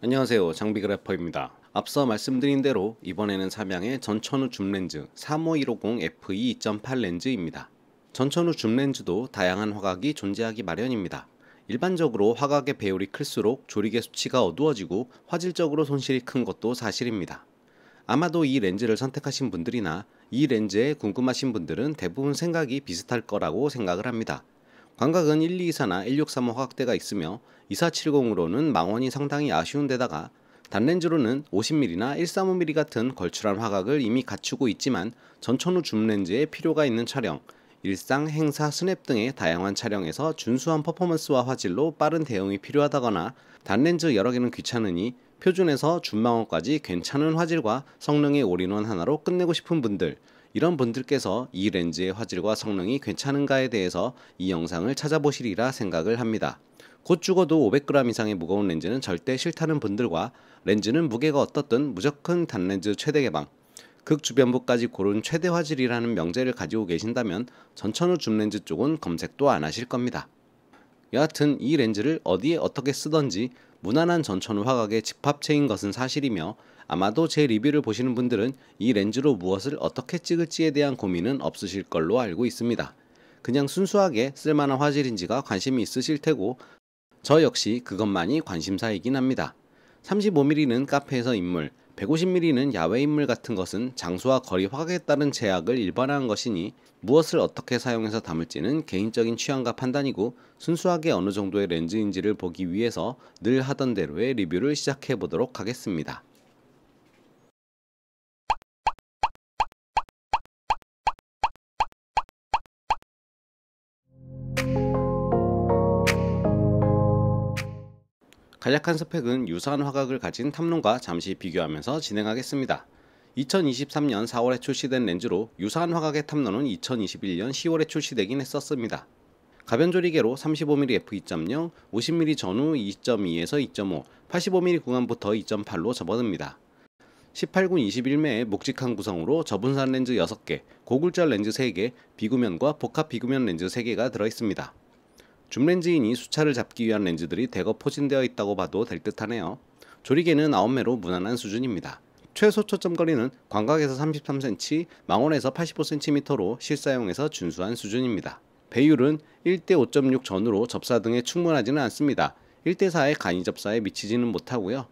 안녕하세요 장비 그래퍼입니다 앞서 말씀드린 대로 이번에는 삼양의 전천후 줌렌즈 35150 f2.8 렌즈입니다 전천후 줌렌즈도 다양한 화각이 존재하기 마련입니다 일반적으로 화각의 배율이 클수록 조리개 수치가 어두워지고 화질적으로 손실이 큰 것도 사실입니다 아마도 이 렌즈를 선택하신 분들이나 이 렌즈에 궁금하신 분들은 대부분 생각이 비슷할 거라고 생각을 합니다 광각은 124나 1635 화각대가 있으며 2470으로는 망원이 상당히 아쉬운 데다가 단렌즈로는 50mm나 135mm 같은 걸출한 화각을 이미 갖추고 있지만 전천후 줌렌즈에 필요가 있는 촬영, 일상, 행사, 스냅 등의 다양한 촬영에서 준수한 퍼포먼스와 화질로 빠른 대응이 필요하다거나 단렌즈 여러 개는 귀찮으니 표준에서 줌망원까지 괜찮은 화질과 성능의 올인원 하나로 끝내고 싶은 분들 이런 분들께서 이 렌즈의 화질과 성능이 괜찮은가에 대해서 이 영상을 찾아보시리라 생각을 합니다. 곧 죽어도 500g 이상의 무거운 렌즈는 절대 싫다는 분들과 렌즈는 무게가 어떻든 무조건 단렌즈 최대 개방, 극 주변부까지 고른 최대 화질이라는 명제를 가지고 계신다면 전천후 줌렌즈 쪽은 검색도 안 하실 겁니다. 여하튼 이 렌즈를 어디에 어떻게 쓰던지 무난한 전천후 화각의 집합체인 것은 사실이며 아마도 제 리뷰를 보시는 분들은 이 렌즈로 무엇을 어떻게 찍을지에 대한 고민은 없으실 걸로 알고 있습니다. 그냥 순수하게 쓸만한 화질인지가 관심이 있으실 테고 저 역시 그것만이 관심사이긴 합니다. 35mm는 카페에서 인물, 150mm는 야외 인물 같은 것은 장소와 거리 화각에 따른 제약을 일반화한 것이니 무엇을 어떻게 사용해서 담을지는 개인적인 취향과 판단이고 순수하게 어느 정도의 렌즈인지를 보기 위해서 늘 하던 대로의 리뷰를 시작해 보도록 하겠습니다. 간략한 스펙은 유사한 화각을 가진 탐론과 잠시 비교하면서 진행하겠습니다. 2023년 4월에 출시된 렌즈로 유사한 화각의 탐론은 2021년 10월에 출시되긴 했었습니다. 가변조리개로 35mm f2.0, 50mm 전후 2.2에서 2.5, 85mm 구간부터 2.8로 접어듭니다. 18군 21매의 묵직한 구성으로 저분산 렌즈 6개, 고굴절 렌즈 3개, 비구면과 복합 비구면 렌즈 3개가 들어있습니다. 줌렌즈인 이 수차를 잡기 위한 렌즈들이 대거 포진되어 있다고 봐도 될 듯하네요. 조리개는 9매로 무난한 수준입니다. 최소 초점 거리는 광각에서 33cm, 망원에서 85cm로 실사용에서 준수한 수준입니다. 배율은 1대 5.6 전후로 접사 등에 충분하지는 않습니다. 1대 4의 간이 접사에 미치지는 못하고요.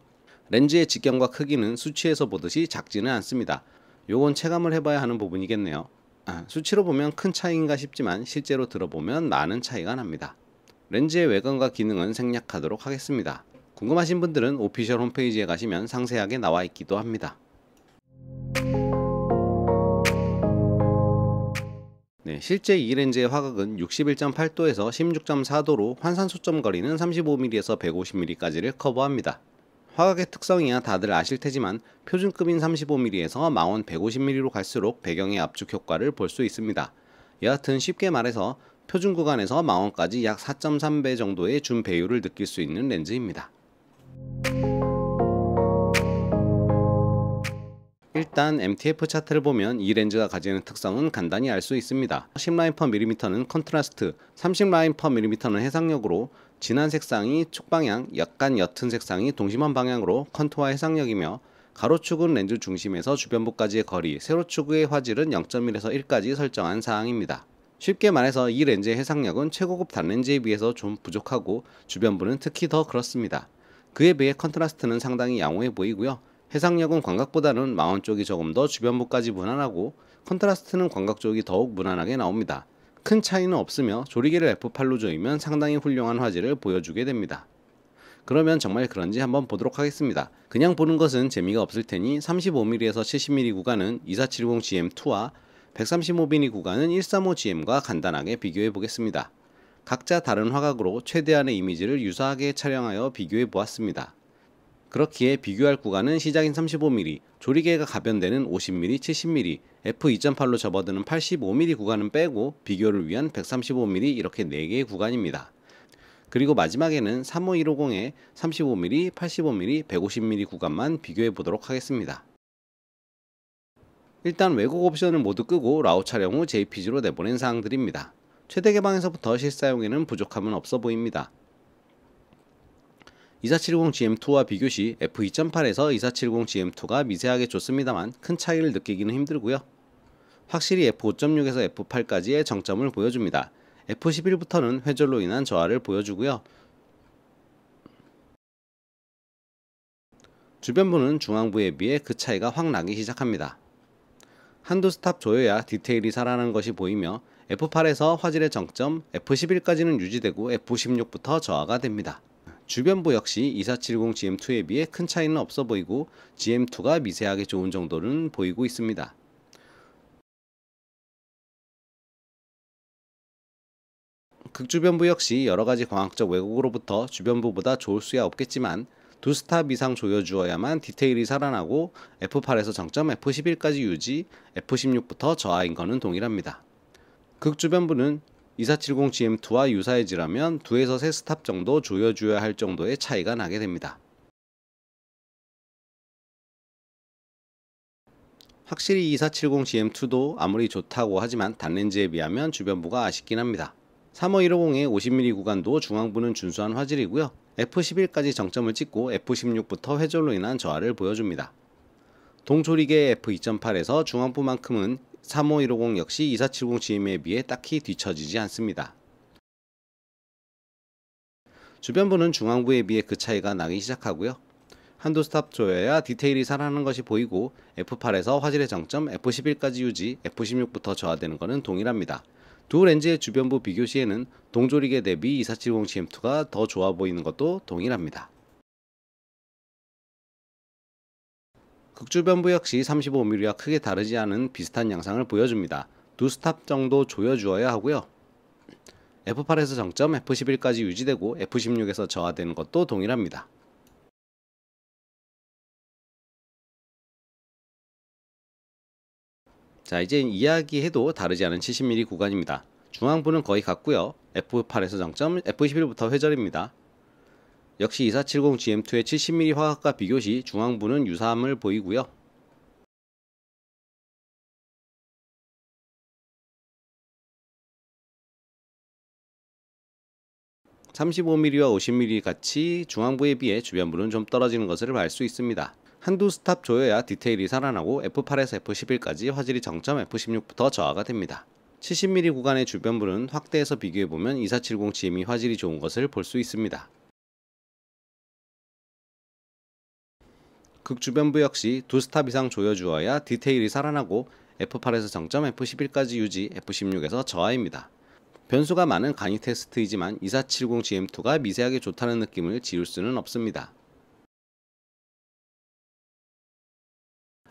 렌즈의 직경과 크기는 수치에서 보듯이 작지는 않습니다. 요건 체감을 해봐야 하는 부분이겠네요. 아, 수치로 보면 큰 차이인가 싶지만 실제로 들어보면 많은 차이가 납니다. 렌즈의 외관과 기능은 생략하도록 하겠습니다. 궁금하신 분들은 오피셜 홈페이지에 가시면 상세하게 나와 있기도 합니다. 네, 실제 이 렌즈의 화각은 61.8도에서 16.4도로 환산 소점 거리는 35mm에서 150mm까지를 커버합니다. 화각의 특성이야 다들 아실 테지만 표준급인 35mm에서 망원 150mm로 갈수록 배경의 압축 효과를 볼 수 있습니다. 여하튼 쉽게 말해서 표준 구간에서 망원까지 약 4.3배 정도의 준 배율을 느낄 수 있는 렌즈입니다. 일단 MTF 차트를 보면 이 렌즈가 가지는 특성은 간단히 알 수 있습니다. 1 0라인퍼밀리미터는 컨트라스트, 3 0라인퍼밀리미터는 해상력으로 진한 색상이 측방향, 약간 옅은 색상이 동심한 방향으로 컨트와 해상력이며 가로축은 렌즈 중심에서 주변부까지의 거리, 세로축의 화질은 0.1에서 1까지 설정한 사항입니다. 쉽게 말해서 이 렌즈의 해상력은 최고급 단렌즈에 비해서 좀 부족하고 주변부는 특히 더 그렇습니다. 그에 비해 컨트라스트는 상당히 양호해 보이고요. 해상력은 광각보다는 망원 쪽이 조금 더 주변부까지 무난하고 컨트라스트는 광각 쪽이 더욱 무난하게 나옵니다. 큰 차이는 없으며 조리개를 F8로 조이면 상당히 훌륭한 화질을 보여주게 됩니다. 그러면 정말 그런지 한번 보도록 하겠습니다. 그냥 보는 것은 재미가 없을 테니 35mm에서 70mm 구간은 2470GM2와 135mm 구간은 135GM과 간단하게 비교해 보겠습니다. 각자 다른 화각으로 최대한의 이미지를 유사하게 촬영하여 비교해 보았습니다. 그렇기에 비교할 구간은 시작인 35mm, 조리개가 가변되는 50mm, 70mm, f2.8로 접어드는 85mm 구간은 빼고 비교를 위한 135mm 이렇게 4개의 구간입니다. 그리고 마지막에는 35150의 35mm, 85mm, 150mm 구간만 비교해 보도록 하겠습니다. 일단 외국 옵션을 모두 끄고 라우 촬영 후 JPG로 내보낸 사항들입니다. 최대 개방에서부터 실사용에는 부족함은 없어 보입니다. 2470GM2와 비교시 F2.8에서 2470GM2가 미세하게 좋습니다만 큰 차이를 느끼기는 힘들고요. 확실히 F5.6에서 F8까지의 정점을 보여줍니다. F11부터는 회절로 인한 저하를 보여주고요. 주변부는 중앙부에 비해 그 차이가 확 나기 시작합니다. 한두 스탑 조여야 디테일이 살아난 것이 보이며 F8에서 화질의 정점, F11까지는 유지되고 F16부터 저하가 됩니다. 주변부 역시 2470 GM2에 비해 큰 차이는 없어 보이고 GM2가 미세하게 좋은 정도는 보이고 있습니다. 극주변부 역시 여러가지 광학적 왜곡으로부터 주변부보다 좋을 수야 없겠지만 두 스탑 이상 조여주어야만 디테일이 살아나고 F8에서 정점 F11까지 유지, F16부터 저하인 거은 동일합니다. 극 주변부는 2470GM2와 유사해지라면 2에서 3스탑 정도 조여줘야 할 정도의 차이가 나게 됩니다. 확실히 2470 GM2도 아무리 좋다고 하지만 단렌즈에 비하면 주변부가 아쉽긴 합니다. 3510의 5 50mm 구간도 중앙부는 준수한 화질이고요. F11까지 정점을 찍고 F16부터 회절로 인한 저하를 보여줍니다. 동조리계 F2.8에서 중앙부만큼은 35150 역시 2470 GM에 비해 딱히 뒤처지지 않습니다. 주변부는 중앙부에 비해 그 차이가 나기 시작하고요. 한두 스탑 조여야 디테일이 살아나는 것이 보이고 F8에서 화질의 정점 F11까지 유지, F16부터 저하되는 것은 동일합니다. 두 렌즈의 주변부 비교 시에는 동조리개 대비 2470CM2가 더 좋아 보이는 것도 동일합니다. 극주변부 역시 35mm와 크게 다르지 않은 비슷한 양상을 보여줍니다. 두 스탑 정도 조여주어야 하고요. F8에서 정점, F11까지 유지되고 F16에서 저하되는 것도 동일합니다. 자 이제 이야기해도 다르지 않은 70mm 구간입니다. 중앙부는 거의 같고요. F8에서 정점, F11부터 회절입니다. 역시 2470GM2의 70mm 화각과 비교시 중앙부는 유사함을 보이고요. (35mm와 50mm) 같이 중앙부에 비해 주변부는 좀 떨어지는 것을 알 수 있습니다. 한두 스탑 조여야 디테일이 살아나고 F8에서 F11까지 화질이 정점 F16부터 저하가 됩니다. 70mm 구간의 주변부는 확대해서 비교해보면 2470GM이 화질이 좋은 것을 볼 수 있습니다. 극주변부 역시 두 스탑 이상 조여주어야 디테일이 살아나고 F8에서 정점 F11까지 유지, F16에서 저하입니다. 변수가 많은 간이 테스트이지만 2470 GM2가 미세하게 좋다는 느낌을 지울 수는 없습니다.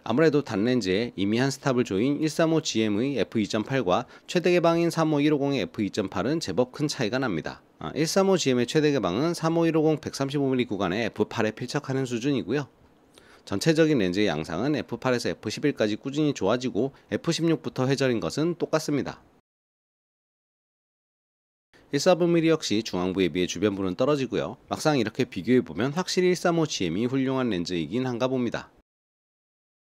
아무래도 단렌즈에 이미 한 스탑을 조인 135GM의 f2.8과 최대 개방인 35150의 f2.8은 제법 큰 차이가 납니다. 135GM의 최대 개방은 35150 135mm 구간에 f8에 필적하는 수준이고요. 전체적인 렌즈의 양상은 f8에서 f11까지 꾸준히 좋아지고 f16부터 회절인 것은 똑같습니다. 1 3 5 m m 역시 중앙부에 비해 주변부는 떨어지고요. 막상 이렇게 비교해보면 확실히 135GM이 훌륭한 렌즈이긴 한가 봅니다.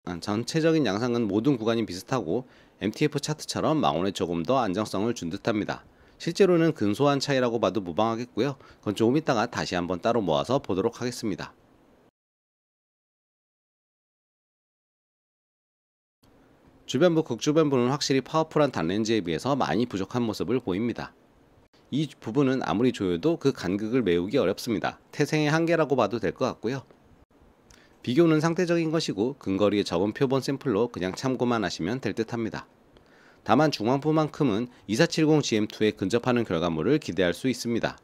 아, 전체적인 양상은 모든 구간이 비슷하고 MTF 차트처럼 망원에 조금 더 안정성을 준 듯합니다. 실제로는 근소한 차이라고 봐도 무방하겠고요. 그건 조금 있다가 다시 한번 따로 모아서 보도록 하겠습니다. 주변부 극주변부는 확실히 파워풀한 단렌즈에 비해서 많이 부족한 모습을 보입니다. 이 부분은 아무리 조여도 그 간극을 메우기 어렵습니다. 태생의 한계라고 봐도 될 것 같고요. 비교는 상대적인 것이고 근거리의 저번 표본 샘플로 그냥 참고만 하시면 될 듯합니다. 다만 중앙포만큼은 2470GM2에 근접하는 결과물을 기대할 수 있습니다.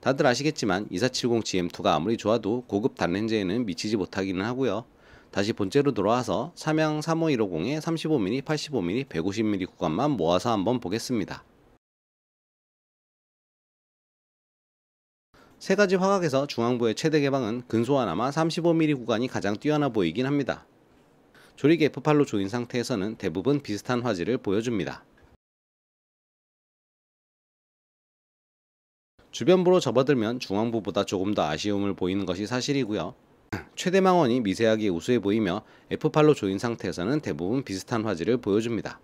다들 아시겠지만 2470GM2가 아무리 좋아도 고급 단렌즈에는 미치지 못하기는 하고요. 다시 본체로 돌아와서 삼양 35150의 35mm, 85mm, 150mm 구간만 모아서 한번 보겠습니다. 세 가지 화각에서 중앙부의 최대 개방은 근소한 나마 35mm 구간이 가장 뛰어나 보이긴 합니다. 조립 F8로 조인 상태에서는 대부분 비슷한 화질을 보여줍니다. 주변부로 접어들면 중앙부보다 조금 더 아쉬움을 보이는 것이 사실이고요. 최대 망원이 미세하게 우수해 보이며 F8로 조인 상태에서는 대부분 비슷한 화질을 보여줍니다.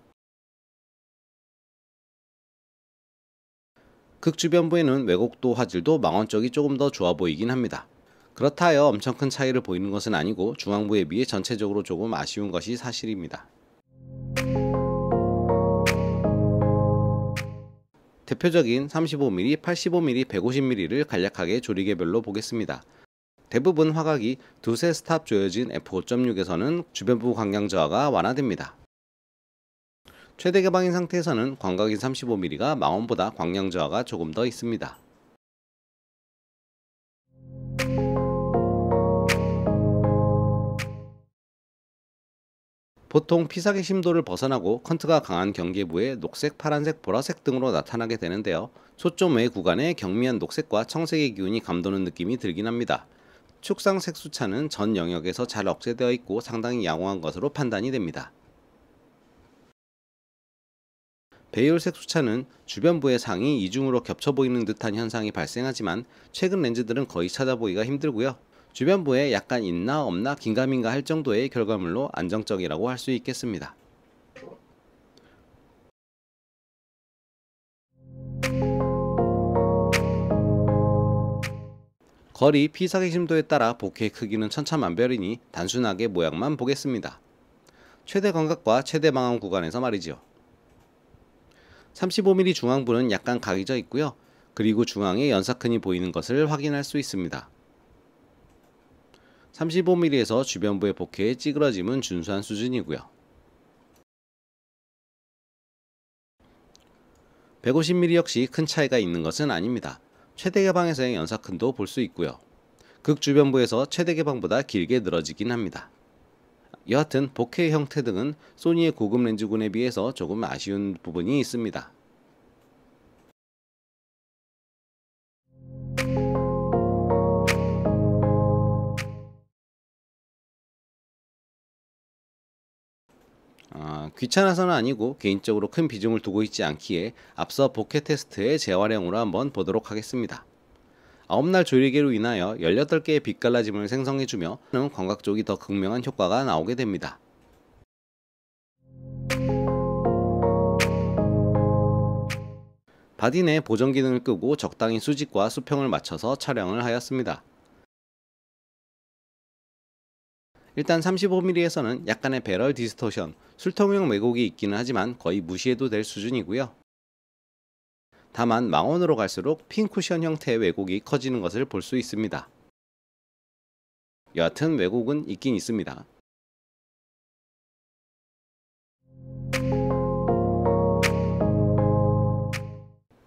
극 주변부에는 왜곡도 화질도 망원 쪽이 조금 더 좋아 보이긴 합니다. 그렇다 하여 엄청 큰 차이를 보이는 것은 아니고 중앙부에 비해 전체적으로 조금 아쉬운 것이 사실입니다. 대표적인 35mm, 85mm, 150mm를 간략하게 조리개별로 보겠습니다. 대부분 화각이 두세 스탑 조여진 f5.6에서는 주변부 광량 저하가 완화됩니다. 최대 개방인 상태에서는 광각인 35mm가 망원보다 광량 저하가 조금 더 있습니다. 보통 피사계 심도를 벗어나고 컨트가 강한 경계부에 녹색, 파란색, 보라색 등으로 나타나게 되는데요. 초점 외 구간에 경미한 녹색과 청색의 기운이 감도는 느낌이 들긴 합니다. 축상 색수차는 전 영역에서 잘 억제되어 있고 상당히 양호한 것으로 판단이 됩니다. 배율색 수차는 주변부의 상이 이중으로 겹쳐 보이는 듯한 현상이 발생하지만 최근 렌즈들은 거의 찾아보기가 힘들고요. 주변부에 약간 있나 없나 긴가민가 할 정도의 결과물로 안정적이라고 할 수 있겠습니다. 거리 피사계심도에 따라 복의 크기는 천차만별이니 단순하게 모양만 보겠습니다. 최대 광각과 최대 망원 구간에서 말이지 35mm 중앙부는 약간 각이져 있고요. 그리고 중앙에 연사큰이 보이는 것을 확인할 수 있습니다. 35mm에서 주변부의 복해의 찌그러짐은 준수한 수준이고요. 150mm 역시 큰 차이가 있는 것은 아닙니다. 최대 개방에서의 연사큰도 볼 수 있고요. 극 주변부에서 최대 개방보다 길게 늘어지긴 합니다. 여하튼 복해 형태 등은 소니의 고급 렌즈군에 비해서 조금 아쉬운 부분이 있습니다. 아, 귀찮아서는 아니고 개인적으로 큰 비중을 두고 있지 않기에 앞서 복해 테스트의 재활용으로 한번 보도록 하겠습니다. 9날 조리개로 인하여 18개의 빛갈라짐을 생성해주며 광각 쪽이 더 극명한 효과가 나오게 됩니다. 바디 내 보정 기능을 끄고 적당히 수직과 수평을 맞춰서 촬영을 하였습니다. 일단 35mm에서는 약간의 배럴 디스토션, 술통형 왜곡이 있기는 하지만 거의 무시해도 될 수준이고요. 다만 망원으로 갈수록 핀 쿠션 형태의 왜곡이 커지는 것을 볼 수 있습니다. 여하튼 왜곡은 있긴 있습니다.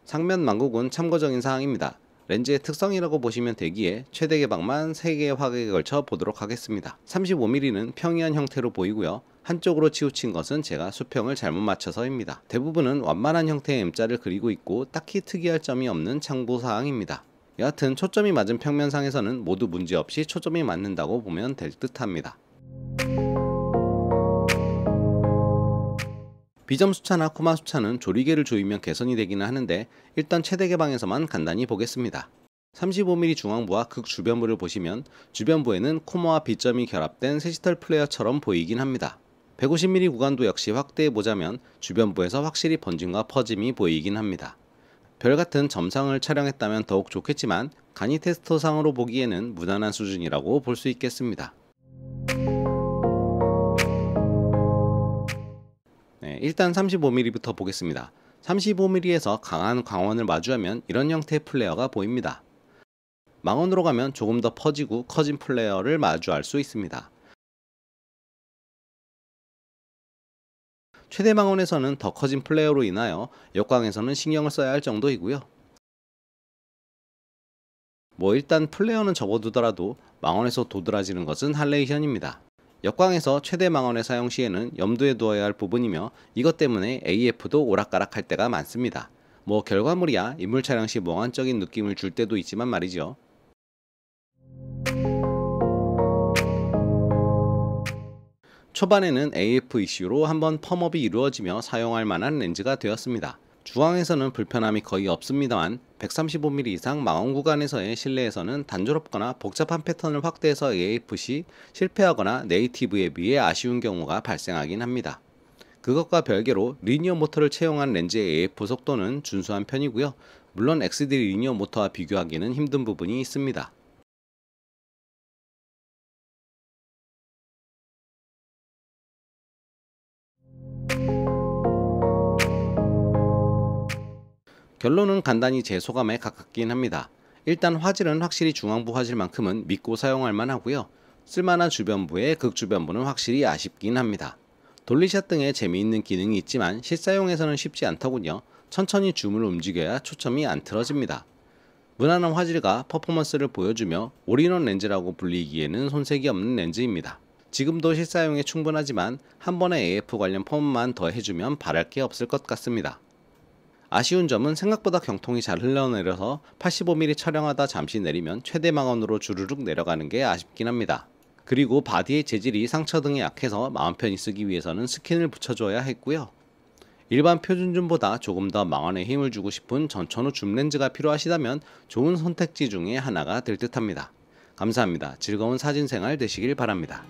상면 망국은 참고적인 사항입니다. 렌즈의 특성이라고 보시면 되기에 최대 개방만 3개의 화각에 걸쳐 보도록 하겠습니다. 35mm는 평이한 형태로 보이고요. 한쪽으로 치우친 것은 제가 수평을 잘못 맞춰서입니다. 대부분은 완만한 형태의 M자를 그리고 있고 딱히 특이할 점이 없는 창고사항입니다 여하튼 초점이 맞은 평면상에서는 모두 문제없이 초점이 맞는다고 보면 될 듯합니다. 비점수차나 코마수차는 조리개를 조이면 개선이 되기는 하는데 일단 최대 개방에서만 간단히 보겠습니다. 35mm 중앙부와 극 주변부를 보시면 주변부에는 코마와 비점이 결합된 세시털 플레어처럼 이 보이긴 합니다. 150mm 구간도 역시 확대해보자면 주변부에서 확실히 번짐과 퍼짐이 보이긴 합니다. 별같은 점상을 촬영했다면 더욱 좋겠지만 간이 테스터상으로 보기에는 무난한 수준이라고 볼 수 있겠습니다. 네, 일단 35mm부터 보겠습니다. 35mm에서 강한 광원을 마주하면 이런 형태의 플레어가 보입니다. 망원으로 가면 조금 더 퍼지고 커진 플레어를 마주할 수 있습니다. 최대망원에서는 더 커진 플레어로 이 인하여 역광에서는 신경을 써야 할 정도이고요. 뭐 일단 플레어는 이 접어두더라도 망원에서 도드라지는 것은 할레이션입니다. 역광에서 최대 망원의 사용 시에는 염두에 두어야 할 부분이며 이것 때문에 AF도 오락가락할 때가 많습니다. 뭐 결과물이야 인물 촬영 시 멍한적인 느낌을 줄 때도 있지만 말이죠. 초반에는 AF 이슈로 한번 펌업이 이루어지며 사용할 만한 렌즈가 되었습니다. 주황에서는 불편함이 거의 없습니다만 135mm 이상 망원 구간에서의 실내에서는 단조롭거나 복잡한 패턴을 확대해서 AFC 실패하거나 네이티브에 비해 아쉬운 경우가 발생하긴 합니다. 그것과 별개로 리니어 모터를 채용한 렌즈의 AF 속도는 준수한 편이고요. 물론 XD 리니어 모터와 비교하기는 힘든 부분이 있습니다. 결론은 간단히 제 소감에 가깝긴 합니다. 일단 화질은 확실히 중앙부 화질만큼은 믿고 사용할 만하고요. 쓸만한 주변부의 극주변부는 확실히 아쉽긴 합니다. 돌리샷 등의 재미있는 기능이 있지만 실사용에서는 쉽지 않더군요. 천천히 줌을 움직여야 초점이 안 틀어집니다. 무난한 화질과 퍼포먼스를 보여주며 올인원 렌즈라고 불리기에는 손색이 없는 렌즈입니다. 지금도 실사용에 충분하지만 한 번에 AF 관련 펌만 더 해주면 바랄 게 없을 것 같습니다. 아쉬운 점은 생각보다 경통이 잘 흘러내려서 85mm 촬영하다 잠시 내리면 최대 망원으로 주르륵 내려가는 게 아쉽긴 합니다. 그리고 바디의 재질이 상처 등에 약해서 마음 편히 쓰기 위해서는 스킨을 붙여줘야 했고요. 일반 표준줌보다 조금 더 망원에 힘을 주고 싶은 전천후 줌 렌즈가 필요하시다면 좋은 선택지 중에 하나가 될 듯합니다. 감사합니다. 즐거운 사진 생활 되시길 바랍니다.